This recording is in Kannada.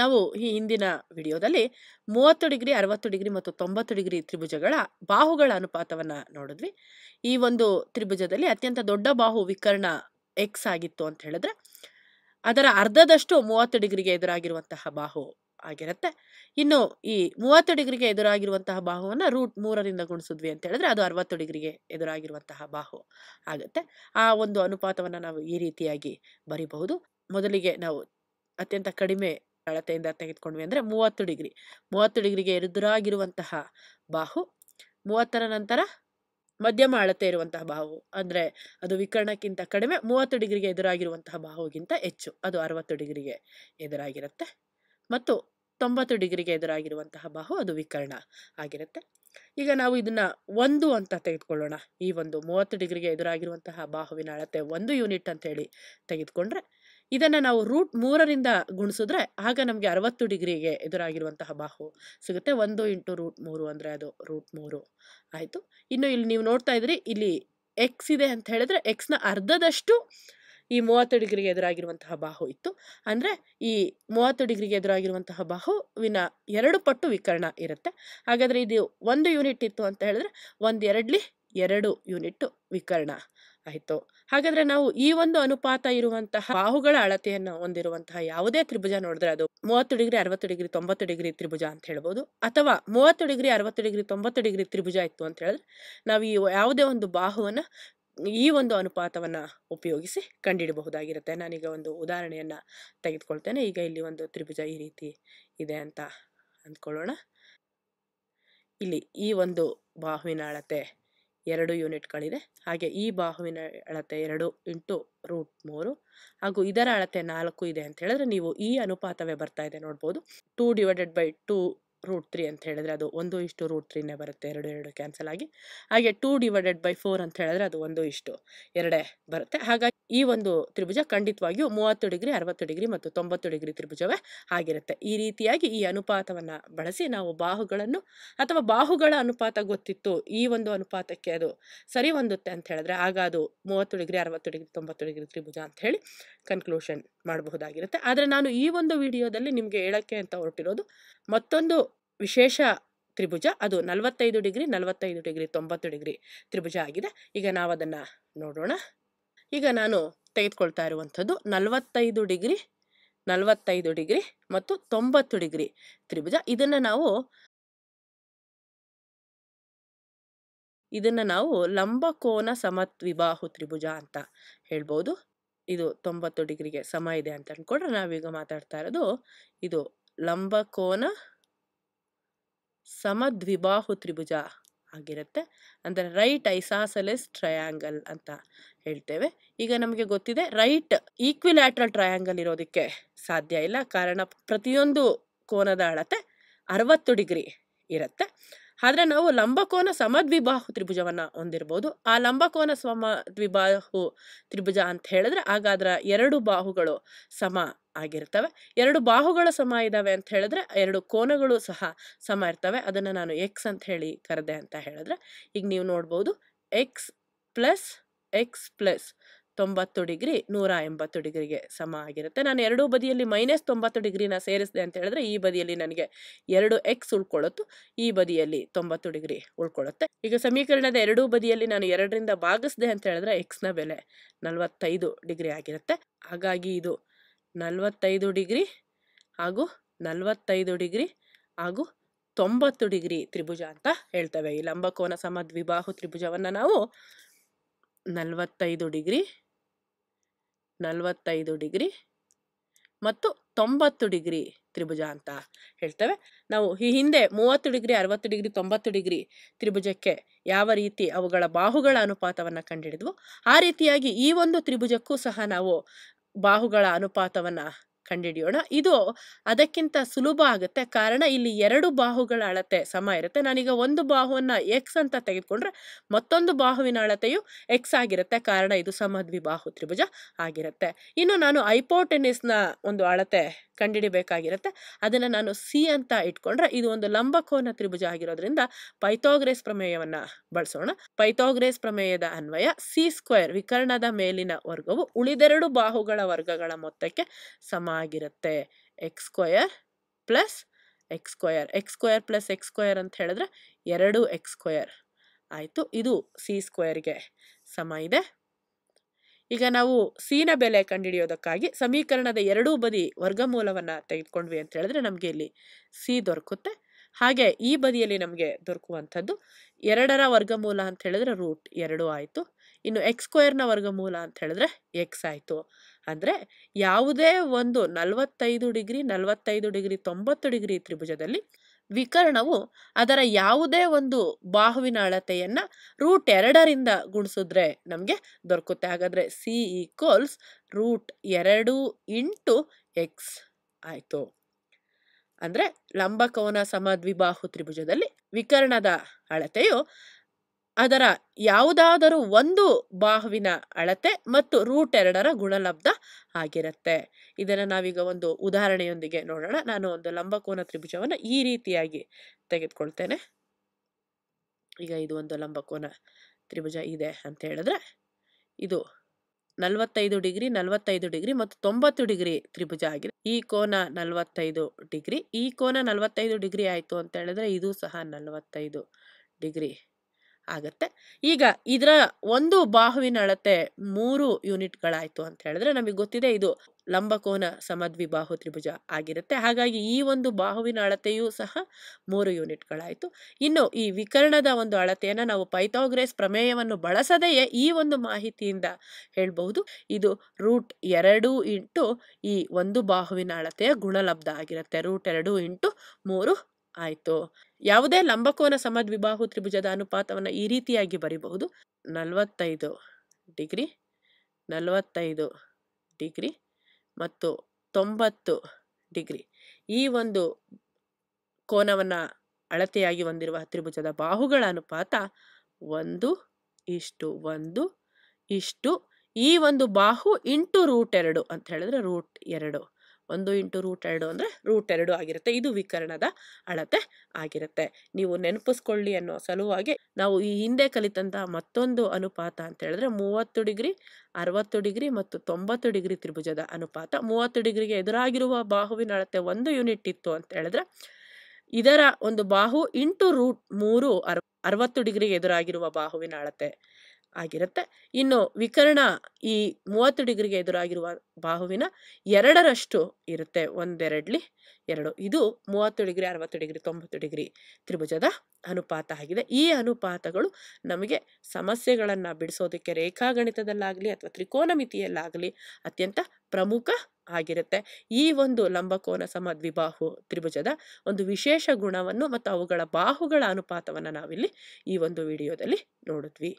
ನಾವು ಈ ಹಿಂದಿನ ವಿಡಿಯೋದಲ್ಲಿ ಮೂವತ್ತು ಡಿಗ್ರಿ ಅರವತ್ತು ಡಿಗ್ರಿ ಮತ್ತು ತೊಂಬತ್ತು ಡಿಗ್ರಿ ತ್ರಿಭುಜಗಳ ಬಾಹುಗಳ ಅನುಪಾತವನ್ನು ನೋಡಿದ್ವಿ ಈ ಒಂದು ತ್ರಿಭುಜದಲ್ಲಿ ಅತ್ಯಂತ ದೊಡ್ಡ ಬಾಹು ವಿಕರ್ಣ ಎಕ್ಸ್ ಆಗಿತ್ತು ಅಂತ ಹೇಳಿದ್ರೆ ಅದರ ಅರ್ಧದಷ್ಟು ಮೂವತ್ತು ಡಿಗ್ರಿಗೆ ಎದುರಾಗಿರುವಂತಹ ಬಾಹು ಆಗಿರುತ್ತೆ ಇನ್ನು ಈ ಮೂವತ್ತು ಡಿಗ್ರಿಗೆ ಎದುರಾಗಿರುವಂತಹ ಬಾಹುವನ್ನು ರೂಟ್ ಮೂರರಿಂದ ಗುಣಿಸಿದ್ವಿ ಅಂತ ಹೇಳಿದ್ರೆ ಅದು ಅರವತ್ತು ಡಿಗ್ರಿಗೆ ಎದುರಾಗಿರುವಂತಹ ಬಾಹು ಆಗುತ್ತೆ ಆ ಒಂದು ಅನುಪಾತವನ್ನು ನಾವು ಈ ರೀತಿಯಾಗಿ ಬರಿಬಹುದು ಮೊದಲಿಗೆ ನಾವು ಅತ್ಯಂತ ಕಡಿಮೆ ಅಳತೆಯಿಂದ ತೆಗೆದುಕೊಂಡ್ವಿ ಅಂದರೆ ಮೂವತ್ತು ಡಿಗ್ರಿ ಮೂವತ್ತು ಡಿಗ್ರಿಗೆ ಎದುರಾಗಿರುವಂತಹ ಬಾಹು ಮೂವತ್ತರ ನಂತರ ಮಧ್ಯಮ ಅಳತೆ ಇರುವಂತಹ ಬಾಹು ಅಂದರೆ ಅದು ವಿಕರ್ಣಕ್ಕಿಂತ ಕಡಿಮೆ ಮೂವತ್ತು ಡಿಗ್ರಿಗೆ ಎದುರಾಗಿರುವಂತಹ ಬಾಹುಗಿಂತ ಹೆಚ್ಚು ಅದು ಅರವತ್ತು ಡಿಗ್ರಿಗೆ ಎದುರಾಗಿರುತ್ತೆ ಮತ್ತು ತೊಂಬತ್ತು ಡಿಗ್ರಿಗೆ ಎದುರಾಗಿರುವಂತಹ ಬಾಹು ಅದು ವಿಕರ್ಣ ಆಗಿರುತ್ತೆ ಈಗ ನಾವು ಇದನ್ನ ಒಂದು ಅಂತ ತೆಗೆದುಕೊಳ್ಳೋಣ ಈ ಒಂದು ಮೂವತ್ತು ಡಿಗ್ರಿಗೆ ಎದುರಾಗಿರುವಂತಹ ಬಾಹುವಿನ ಅಳತೆ ಒಂದು ಯೂನಿಟ್ ಅಂತ ಹೇಳಿ ತೆಗೆದುಕೊಂಡ್ರೆ ಇದನ್ನು ನಾವು ರೂಟ್ ಮೂರರಿಂದ ಗುಣಿಸಿದ್ರೆ ಆಗ ನಮಗೆ ಅರವತ್ತು ಡಿಗ್ರಿಗೆ ಎದುರಾಗಿರುವಂತಹ ಬಾಹು ಸಿಗುತ್ತೆ ಒಂದು ಇಂಟು ರೂಟ್ ಮೂರು ಅಂದರೆ ಅದು ರೂಟ್ ಮೂರು ಆಯಿತು ಇನ್ನು ಇಲ್ಲಿ ನೀವು ನೋಡ್ತಾ ಇದ್ರಿ ಇಲ್ಲಿ ಎಕ್ಸ್ ಇದೆ ಅಂತ ಹೇಳಿದ್ರೆ ಎಕ್ಸ್ನ ಅರ್ಧದಷ್ಟು ಈ ಮೂವತ್ತು ಡಿಗ್ರಿಗೆ ಎದುರಾಗಿರುವಂತಹ ಬಾಹು ಇತ್ತು ಅಂದರೆ ಈ ಮೂವತ್ತು ಡಿಗ್ರಿಗೆ ಎದುರಾಗಿರುವಂತಹ ಬಾಹುವಿನ ಎರಡು ಪಟ್ಟು ವಿಕರ್ಣ ಇರುತ್ತೆ ಹಾಗಾದರೆ ಇದು ಒಂದು ಯೂನಿಟ್ ಇತ್ತು ಅಂತ ಹೇಳಿದ್ರೆ ಎರಡ್ಲಿ ಎರಡು ಯೂನಿಟ್ ವಿಕರ್ಣ ಆಯಿತು ಹಾಗಾದ್ರೆ ನಾವು ಈ ಒಂದು ಅನುಪಾತ ಇರುವಂತಹ ಬಾಹುಗಳ ಅಳತೆಯನ್ನು ಹೊಂದಿರುವಂತಹ ಯಾವುದೇ ತ್ರಿಭುಜ ನೋಡಿದ್ರೆ ಅದು ಮೂವತ್ತು ಡಿಗ್ರಿ ಅರವತ್ತು ಡಿಗ್ರಿ ತೊಂಬತ್ತು ಡಿಗ್ರಿ ತ್ರಿಭುಜ ಅಂತ ಹೇಳ್ಬೋದು ಅಥವಾ ಮೂವತ್ತು ಡಿಗ್ರಿ ಅರವತ್ತು ಡಿಗ್ರಿ ತೊಂಬತ್ತು ಡಿಗ್ರಿ ತ್ರಿಭುಜ ಇತ್ತು ಅಂತ ಹೇಳಿದ್ರೆ ನಾವು ಈ ಯಾವುದೇ ಒಂದು ಬಾಹುವನ್ನ ಈ ಒಂದು ಅನುಪಾತವನ್ನು ಉಪಯೋಗಿಸಿ ಕಂಡಿಡಬಹುದಾಗಿರುತ್ತೆ ನಾನೀಗ ಒಂದು ಉದಾಹರಣೆಯನ್ನು ತೆಗೆದುಕೊಳ್ತೇನೆ ಈಗ ಇಲ್ಲಿ ಒಂದು ತ್ರಿಭುಜ ಈ ರೀತಿ ಇದೆ ಅಂತ ಅಂದ್ಕೊಳ್ಳೋಣ ಇಲ್ಲಿ ಈ ಒಂದು ಬಾಹುವಿನ ಅಳತೆ ಎರಡು ಯೂನಿಟ್ಗಳಿದೆ ಹಾಗೆ ಈ ಬಾಹುವಿನ ಅಳತೆ ಎರಡು ಇಂಟು ರೂಟ್ ಮೂರು ಹಾಗೂ ಇದರ ಅಳತೆ ನಾಲ್ಕು ಇದೆ ಅಂತ ಹೇಳಿದ್ರೆ ನೀವು ಈ ಅನುಪಾತವೇ ಬರ್ತಾ ಇದೆ ನೋಡ್ಬೋದು two divided by two root three ಅಂತ ಹೇಳಿದ್ರೆ ಅದು ಒಂದು ಇಷ್ಟು ರೂಟ್ ತ್ರೀನೇ ಬರುತ್ತೆ ಎರಡು ಎರಡು ಕ್ಯಾನ್ಸಲ್ ಆಗಿ ಹಾಗೆ ಟೂ ಡಿವೈಡೆಡ್ ಬೈ ಫೋರ್ ಅಂತ ಹೇಳಿದ್ರೆ ಅದು ಒಂದು ಇಷ್ಟು ಎರಡೇ ಬರುತ್ತೆ ಹಾಗಾಗಿ ಈ ಒಂದು ತ್ರಿಭುಜ ಖಂಡಿತವಾಗಿಯೂ ಮೂವತ್ತು ಡಿಗ್ರಿ ಅರವತ್ತು ಡಿಗ್ರಿ ಮತ್ತು ತೊಂಬತ್ತು ಡಿಗ್ರಿ ತ್ರಿಭುಜವೇ ಆಗಿರುತ್ತೆ ಈ ರೀತಿಯಾಗಿ ಈ ಅನುಪಾತವನ್ನು ಬಳಸಿ ನಾವು ಬಾಹುಗಳನ್ನು ಅಥವಾ ಬಾಹುಗಳ ಅನುಪಾತ ಗೊತ್ತಿತ್ತು ಈ ಒಂದು ಅನುಪಾತಕ್ಕೆ ಅದು ಸರಿ ಹೊಂದುತ್ತೆ ಅಂತ ಹೇಳಿದ್ರೆ ಆಗ ಅದು ಮೂವತ್ತು ಡಿಗ್ರಿ ಅರವತ್ತು ಡಿಗ್ರಿ ತೊಂಬತ್ತು ಡಿಗ್ರಿ ತ್ರಿಭುಜ ಅಂತ ಹೇಳಿ ಕನ್ಕ್ಲೂಷನ್ ಮಾಡಬಹುದಾಗಿರುತ್ತೆ ಆದರೆ ನಾನು ಈ ಒಂದು ವಿಡಿಯೋದಲ್ಲಿ ನಿಮಗೆ ಹೇಳೋಕ್ಕೆ ಅಂತ ಹೊರಟಿರೋದು ಮತ್ತೊಂದು ವಿಶೇಷ ತ್ರಿಭುಜ ಅದು ನಲವತ್ತೈದು ಡಿಗ್ರಿ ನಲವತ್ತೈದು ಡಿಗ್ರಿ ತೊಂಬತ್ತು ಡಿಗ್ರಿ ತ್ರಿಭುಜ ಆಗಿದೆ ಈಗ ನಾವು ಅದನ್ನು ನೋಡೋಣ ಈಗ ನಾನು ತೆಗೆದುಕೊಳ್ತಾ ಇರುವಂಥದ್ದು ನಲವತ್ತೈದು ಡಿಗ್ರಿ ನಲವತ್ತೈದು ಡಿಗ್ರಿ ಮತ್ತು ತೊಂಬತ್ತು ಡಿಗ್ರಿ ತ್ರಿಭುಜ ಇದನ್ನು ನಾವು ಇದನ್ನು ನಾವು ಲಂಬಕೋನ ಸಮತ್ವಿಬಾಹು ತ್ರಿಭುಜ ಅಂತ ಹೇಳ್ಬೋದು ಇದು ತೊಂಬತ್ತು ಡಿಗ್ರಿಗೆ ಸಮ ಇದೆ ಅಂತ ಅಂದ್ಕೊಂಡ್ರೆ ನಾವೀಗ ಮಾತಾಡ್ತಾ ಇರೋದು ಇದು ಲಂಬಕೋನ ಸಮದ್ವಿಬಾಹು ತ್ರಿಭುಜ ಆಗಿರುತ್ತೆ ಅಂದರೆ ರೈಟ್ ಐಸಾಸಲೆಸ್ ಟ್ರಯಾಂಗಲ್ ಅಂತ ಹೇಳ್ತೇವೆ ಈಗ ನಮಗೆ ಗೊತ್ತಿದೆ ರೈಟ್ ಈಕ್ವಿಲ್ಯಾಟ್ರಲ್ ಟ್ರಯಾಂಗಲ್ ಇರೋದಕ್ಕೆ ಸಾಧ್ಯ ಇಲ್ಲ ಕಾರಣ ಪ್ರತಿಯೊಂದು ಕೋನದ ಅಳತೆ ಅರವತ್ತು ಡಿಗ್ರಿ ಇರುತ್ತೆ ಆದರೆ ನಾವು ಲಂಬಕೋನ ಸಮದ್ವಿಬಾಹು ತ್ರಿಭುಜವನ್ನ ಹೊಂದಿರ್ಬೋದು ಆ ಲಂಬಕೋನ ಸಮ ದ್ವಿಬಾಹು ತ್ರಿಭುಜ ಅಂತ ಹೇಳಿದ್ರೆ ಆಗ ಎರಡು ಬಾಹುಗಳು ಸಮ ಆಗಿರ್ತವೆ ಎರಡು ಬಾಹುಗಳು ಸಮ ಇದ್ದಾವೆ ಅಂತ ಹೇಳಿದ್ರೆ ಎರಡು ಕೋನಗಳು ಸಹ ಸಮ ಇರ್ತವೆ ಅದನ್ನು ನಾನು ಎಕ್ಸ್ ಅಂತ ಹೇಳಿ ಕರೆದೆ ಅಂತ ಹೇಳಿದ್ರೆ ಈಗ ನೀವು ನೋಡ್ಬೋದು ಎಕ್ಸ್ ಪ್ಲಸ್ ಎಕ್ಸ್ ಪ್ಲಸ್ ತೊಂಬತ್ತು ಡಿಗ್ರಿ ನೂರ ಎಂಬತ್ತು ಡಿಗ್ರಿಗೆ ಸಮ ಆಗಿರುತ್ತೆ ನಾನು ಎರಡೂ ಬದಿಯಲ್ಲಿ ಮೈನಸ್ ತೊಂಬತ್ತು ಡಿಗ್ರಿನ ಸೇರಿಸಿದೆ ಅಂತ ಹೇಳಿದ್ರೆ ಈ ಬದಿಯಲ್ಲಿ ನನಗೆ ಎರಡು ಎಕ್ಸ್ ಉಳ್ಕೊಳ್ಳುತ್ತು ಈ ಬದಿಯಲ್ಲಿ ತೊಂಬತ್ತು ಡಿಗ್ರಿ ಉಳ್ಕೊಳ್ಳುತ್ತೆ ಈಗ ಸಮೀಕರಣದ ಎರಡೂ ಬದಿಯಲ್ಲಿ ನಾನು ಎರಡರಿಂದ ಭಾಗಿಸಿದೆ ಅಂತ ಹೇಳಿದ್ರೆ ಎಕ್ಸ್ನ ಬೆಲೆ ನಲವತ್ತೈದು ಡಿಗ್ರಿ ಆಗಿರುತ್ತೆ ಹಾಗಾಗಿ ಇದು ನಲವತ್ತೈದು ಡಿಗ್ರಿ ಹಾಗೂ ನಲವತ್ತೈದು ಡಿಗ್ರಿ ಹಾಗೂ ತೊಂಬತ್ತು ಡಿಗ್ರಿ ತ್ರಿಭುಜ ಅಂತ ಹೇಳ್ತೇವೆ ಈ ಲಂಬಕೋನ ಸಮ ದ್ವಿಬಾಹು ತ್ರಿಭುಜವನ್ನು ನಾವು ನಲವತ್ತೈದು ಡಿಗ್ರಿ ನಲವತ್ತೈದು ಡಿಗ್ರಿ ಮತ್ತು ತೊಂಬತ್ತು ಡಿಗ್ರಿ ತ್ರಿಭುಜ ಅಂತ ಹೇಳ್ತೇವೆ ನಾವು ಈ ಹಿಂದೆ ಮೂವತ್ತು ಡಿಗ್ರಿ ಅರವತ್ತು ಡಿಗ್ರಿ ತೊಂಬತ್ತು ಡಿಗ್ರಿ ತ್ರಿಭುಜಕ್ಕೆ ಯಾವ ರೀತಿ ಅವುಗಳ ಬಾಹುಗಳ ಅನುಪಾತವನ್ನು ಕಂಡುಹಿಡಿದ್ವು ಆ ರೀತಿಯಾಗಿ ಈ ಒಂದು ತ್ರಿಭುಜಕ್ಕೂ ಸಹ ನಾವು ಬಾಹುಗಳ ಅನುಪಾತವನ್ನು ಕಂಡಿಡಿಯೋಣ ಇದು ಅದಕ್ಕಿಂತ ಸುಲಭ ಆಗುತ್ತೆ ಕಾರಣ ಇಲ್ಲಿ ಎರಡು ಬಾಹುಗಳ ಅಳತೆ ಸಮ ಇರುತ್ತೆ ನಾನೀಗ ಒಂದು ಬಾಹುವನ್ನು ಎಕ್ಸ್ ಅಂತ ತೆಗೆದುಕೊಂಡ್ರೆ ಮತ್ತೊಂದು ಬಾಹುವಿನ ಅಳತೆಯು ಎಕ್ಸ್ ಆಗಿರುತ್ತೆ ಕಾರಣ ಇದು ಬಾಹು ತ್ರಿಭುಜ ಆಗಿರುತ್ತೆ ಇನ್ನು ನಾನು ಐಪೋಟೆನಿಸ್ನ ಒಂದು ಅಳತೆ ಕಂಡಿಡಿಬೇಕಾಗಿರುತ್ತೆ ಅದನ್ನು ನಾನು ಸಿ ಅಂತ ಇಟ್ಕೊಂಡ್ರೆ ಇದು ಒಂದು ಲಂಬಕೋನ ತ್ರಿಭುಜ ಆಗಿರೋದ್ರಿಂದ ಪೈಥೋಗ್ರೇಸ್ ಪ್ರಮೇಯವನ್ನು ಬಳಸೋಣ ಪೈಥೋಗ್ರೇಸ್ ಪ್ರಮೇಯದ ಅನ್ವಯ ಸಿ ಸ್ಕ್ವೇರ್ ವಿಕರ್ಣದ ಮೇಲಿನ ವರ್ಗವು ಉಳಿದೆರಡು ಬಾಹುಗಳ ವರ್ಗಗಳ ಮೊತ್ತಕ್ಕೆ ಸಮ ಆಗಿರುತ್ತೆ x square plus x square x square plus x square ಅಂತ ಹೇಳಿದ್ರೆ ಎರಡು ಎಕ್ಸ್ ಸ್ಕ್ವಯರ್ ಆಯಿತು ಇದು ಸಿ ಸ್ಕ್ವಯರ್ಗೆ ಸಮ ಇದೆ ಈಗ ನಾವು ಸೀನ ಬೆಲೆ ಕಂಡುಹಿಡಿಯೋದಕ್ಕಾಗಿ ಸಮೀಕರಣದ ಎರಡೂ ಬದಿ ವರ್ಗಮೂಲವನ್ನು ತೆಗೆದುಕೊಂಡ್ವಿ ಅಂತ ಹೇಳಿದ್ರೆ ನಮಗೆ ಇಲ್ಲಿ ಸಿ ದೊರಕುತ್ತೆ ಹಾಗೆ ಈ ಬದಿಯಲ್ಲಿ ನಮಗೆ ದೊರಕುವಂಥದ್ದು ಎರಡರ ವರ್ಗಮೂಲ ಅಂತ ಹೇಳಿದ್ರೆ ರೂಟ್ ಎರಡು ಆಯಿತು ಇನ್ನು ಎಕ್ಸ್ ಸ್ಕ್ವೇರ್ನ ವರ್ಗಮೂಲ ಅಂತ ಹೇಳಿದ್ರೆ ಎಕ್ಸ್ ಆಯಿತು ಅಂದರೆ ಯಾವುದೇ ಒಂದು ನಲವತ್ತೈದು ಡಿಗ್ರಿ ನಲವತ್ತೈದು ಡಿಗ್ರಿ ತೊಂಬತ್ತು ಡಿಗ್ರಿ ತ್ರಿಭುಜದಲ್ಲಿ ವಿಕರ್ಣವು ಅದರ ಯಾವುದೇ ಒಂದು ಬಾಹುವಿನ ಅಳತೆಯನ್ನ ರೂಟ್ ಎರಡರಿಂದ ಗುಣಿಸಿದ್ರೆ ನಮಗೆ ದೊರಕುತ್ತೆ ಹಾಗಾದರೆ ಸಿ ಈಕ್ವಲ್ಸ್ ರೂಟ್ ಎರಡು ಇಂಟು ಎಕ್ಸ್ ಆಯಿತು ಅಂದರೆ ಲಂಬಕೋನ ಸಮದ್ವಿಬಾಹು ತ್ರಿಭುಜದಲ್ಲಿ ವಿಕರ್ಣದ ಅಳತೆಯು ಅದರ ಯಾವುದಾದರೂ ಒಂದು ಬಾಹುವಿನ ಅಳತೆ ಮತ್ತು ರೂಟ್ ಎರಡರ ಗುಣಲಬ್ಧ ಆಗಿರುತ್ತೆ ಇದನ್ನು ನಾವೀಗ ಒಂದು ಉದಾಹರಣೆಯೊಂದಿಗೆ ನೋಡೋಣ ನಾನು ಒಂದು ಲಂಬಕೋನ ತ್ರಿಭುಜವನ್ನು ಈ ರೀತಿಯಾಗಿ ತೆಗೆದುಕೊಳ್ತೇನೆ ಈಗ ಇದು ಒಂದು ಲಂಬಕೋನ ತ್ರಿಭುಜ ಇದೆ ಅಂತ ಹೇಳಿದ್ರೆ ಇದು ನಲವತ್ತೈದು ಡಿಗ್ರಿ ನಲವತ್ತೈದು ಡಿಗ್ರಿ ಮತ್ತು ತೊಂಬತ್ತು ಡಿಗ್ರಿ ತ್ರಿಭುಜ ಆಗಿದೆ ಈ ಕೋನ ನಲವತ್ತೈದು ಡಿಗ್ರಿ ಈ ಕೋನ ನಲವತ್ತೈದು ಡಿಗ್ರಿ ಆಯಿತು ಅಂತ ಹೇಳಿದ್ರೆ ಇದು ಸಹ ನಲವತ್ತೈದು ಡಿಗ್ರಿ ಆಗುತ್ತೆ ಈಗ ಇದರ ಒಂದು ಬಾಹುವಿನ ಅಳತೆ ಮೂರು ಯೂನಿಟ್ಗಳಾಯಿತು ಅಂತ ಹೇಳಿದ್ರೆ ನಮಗೆ ಗೊತ್ತಿದೆ ಇದು ಲಂಬಕೋನ ಬಾಹು ತ್ರಿಭುಜ ಆಗಿರುತ್ತೆ ಹಾಗಾಗಿ ಈ ಒಂದು ಬಾಹುವಿನ ಅಳತೆಯೂ ಸಹ ಮೂರು ಯೂನಿಟ್ಗಳಾಯಿತು ಇನ್ನು ಈ ವಿಕರಣದ ಒಂದು ಅಳತೆಯನ್ನು ನಾವು ಪೈಥೋಗ್ರೇಸ್ ಪ್ರಮೇಯವನ್ನು ಬಳಸದೆಯೇ ಈ ಒಂದು ಮಾಹಿತಿಯಿಂದ ಹೇಳಬಹುದು ಇದು ರೂಟ್ ಎರಡು ಇಂಟು ಈ ಒಂದು ಬಾಹುವಿನ ಅಳತೆಯ ಗುಣಲಬ್ಧ ಆಗಿರುತ್ತೆ ರೂಟ್ ಎರಡು ಇಂಟು ಮೂರು ಆಯಿತು ಯಾವುದೇ ಲಂಬಕೋನ ಸಮದ್ವಿಬಾಹು ತ್ರಿಭುಜದ ಅನುಪಾತವನ್ನು ಈ ರೀತಿಯಾಗಿ ಬರೀಬಹುದು ನಲವತ್ತೈದು ಡಿಗ್ರಿ ನಲವತ್ತೈದು ಡಿಗ್ರಿ ಮತ್ತು ತೊಂಬತ್ತು ಡಿಗ್ರಿ ಈ ಒಂದು ಕೋನವನ್ನು ಅಳತೆಯಾಗಿ ಹೊಂದಿರುವ ತ್ರಿಭುಜದ ಬಾಹುಗಳ ಅನುಪಾತ ಒಂದು ಇಷ್ಟು ಒಂದು ಇಷ್ಟು ಈ ಒಂದು ಬಾಹು ಇಂಟು ರೂಟ್ ಎರಡು ಅಂತ ಹೇಳಿದ್ರೆ ರೂಟ್ ಎರಡು ಒಂದು ಇಂಟು ರೂಟ್ ಎರಡು ಅಂದರೆ ರೂಟ್ ಎರಡು ಆಗಿರುತ್ತೆ ಇದು ವಿಕರಣದ ಅಳತೆ ಆಗಿರುತ್ತೆ ನೀವು ನೆನಪಿಸ್ಕೊಳ್ಳಿ ಅನ್ನೋ ಸಲುವಾಗಿ ನಾವು ಈ ಹಿಂದೆ ಕಲಿತಂತಹ ಮತ್ತೊಂದು ಅನುಪಾತ ಅಂತ ಹೇಳಿದ್ರೆ ಮೂವತ್ತು ಡಿಗ್ರಿ ಅರವತ್ತು ಡಿಗ್ರಿ ಮತ್ತು ತೊಂಬತ್ತು ಡಿಗ್ರಿ ತ್ರಿಭುಜದ ಅನುಪಾತ ಮೂವತ್ತು ಡಿಗ್ರಿಗೆ ಎದುರಾಗಿರುವ ಬಾಹುವಿನ ಅಳತೆ ಒಂದು ಯೂನಿಟ್ ಇತ್ತು ಅಂತ ಹೇಳಿದ್ರೆ ಇದರ ಒಂದು ಬಾಹು ಇಂಟು ರೂಟ್ ಮೂರು ಅರ್ ಅರವತ್ತು ಡಿಗ್ರಿಗೆ ಎದುರಾಗಿರುವ ಬಾಹುವಿನ ಅಳತೆ ಆಗಿರುತ್ತೆ ಇನ್ನು ವಿಕರ್ಣ ಈ ಮೂವತ್ತು ಡಿಗ್ರಿಗೆ ಎದುರಾಗಿರುವ ಬಾಹುವಿನ ಎರಡರಷ್ಟು ಇರುತ್ತೆ ಒಂದೆರಡ್ಲಿ ಎರಡು ಇದು ಮೂವತ್ತು ಡಿಗ್ರಿ ಅರವತ್ತು ಡಿಗ್ರಿ ತೊಂಬತ್ತು ಡಿಗ್ರಿ ತ್ರಿಭುಜದ ಅನುಪಾತ ಆಗಿದೆ ಈ ಅನುಪಾತಗಳು ನಮಗೆ ಸಮಸ್ಯೆಗಳನ್ನು ಬಿಡಿಸೋದಕ್ಕೆ ರೇಖಾಗಣಿತದಲ್ಲಾಗಲಿ ಅಥವಾ ಮಿತಿಯಲ್ಲಾಗಲಿ ಅತ್ಯಂತ ಪ್ರಮುಖ ಆಗಿರುತ್ತೆ ಈ ಒಂದು ಲಂಬಕೋನ ಸಮ ದ್ವಿಬಾಹು ತ್ರಿಭುಜದ ಒಂದು ವಿಶೇಷ ಗುಣವನ್ನು ಮತ್ತು ಅವುಗಳ ಬಾಹುಗಳ ಅನುಪಾತವನ್ನು ನಾವಿಲ್ಲಿ ಈ ಒಂದು ವಿಡಿಯೋದಲ್ಲಿ ನೋಡಿದ್ವಿ